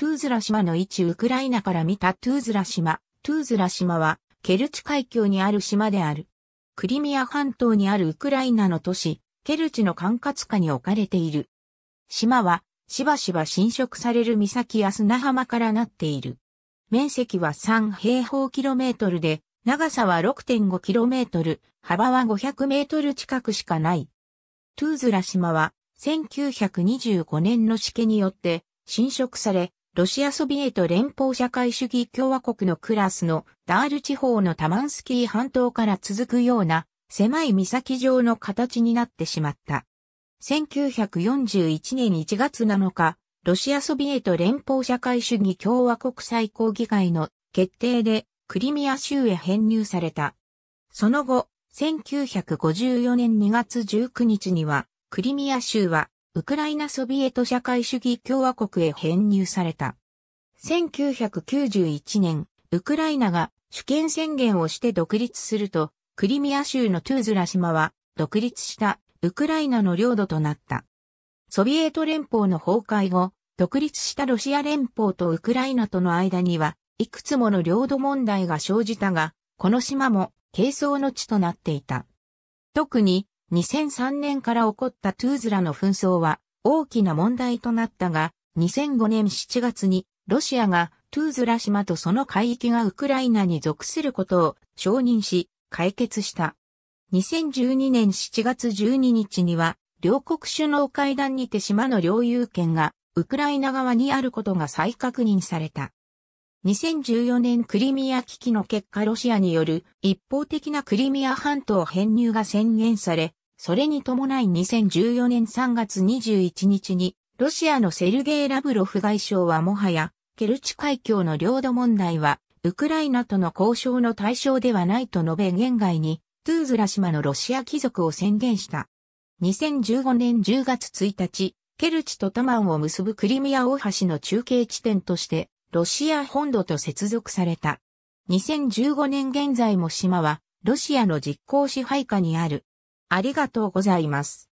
トゥーズラ島の位置ウクライナから見たトゥーズラ島。トゥーズラ島は、ケルチ海峡にある島である。クリミア半島にあるウクライナの都市、ケルチの管轄下に置かれている。島は、しばしば侵食される岬や砂浜からなっている。面積は3平方キロメートルで、長さは6.5キロメートル、幅は500メートル近くしかない。トゥーズラ島は、1925年のしけによって侵食され、ロシアソビエト連邦社会主義共和国のクラスのダール地方のタマンスキー半島から続くような狭い岬状の形になってしまった。1941年1月7日、ロシアソビエト連邦社会主義共和国最高議会の決定でクリミア州へ編入された。その後、1954年2月19日には、クリミア州はウクライナソビエト社会主義共和国へ編入された。1991年、ウクライナが主権宣言をして独立すると、クリミア州のトゥーズラ島は独立したウクライナの領土となった。ソビエト連邦の崩壊後、独立したロシア連邦とウクライナとの間には、いくつもの領土問題が生じたが、この島も、軽装の地となっていた。特に、2003年から起こったトゥーズラの紛争は大きな問題となったが、2005年7月にロシアがトゥーズラ島とその海域がウクライナに属することを承認し、解決した。2012年7月12日には、両国首脳会談にて島の領有権がウクライナ側にあることが再確認された。2014年クリミア危機の結果ロシアによる一方的なクリミア半島編入が宣言され、それに伴い2014年3月21日に、ロシアのセルゲイ・ラブロフ外相はもはや、ケルチ海峡の領土問題は、ウクライナとの交渉の対象ではないと述べ現外に、トゥーズラ島のロシア貴族を宣言した。2015年10月1日、ケルチとタマンを結ぶクリミア大橋の中継地点として、ロシア本土と接続された。2015年現在も島は、ロシアの実効支配下にある。ありがとうございます。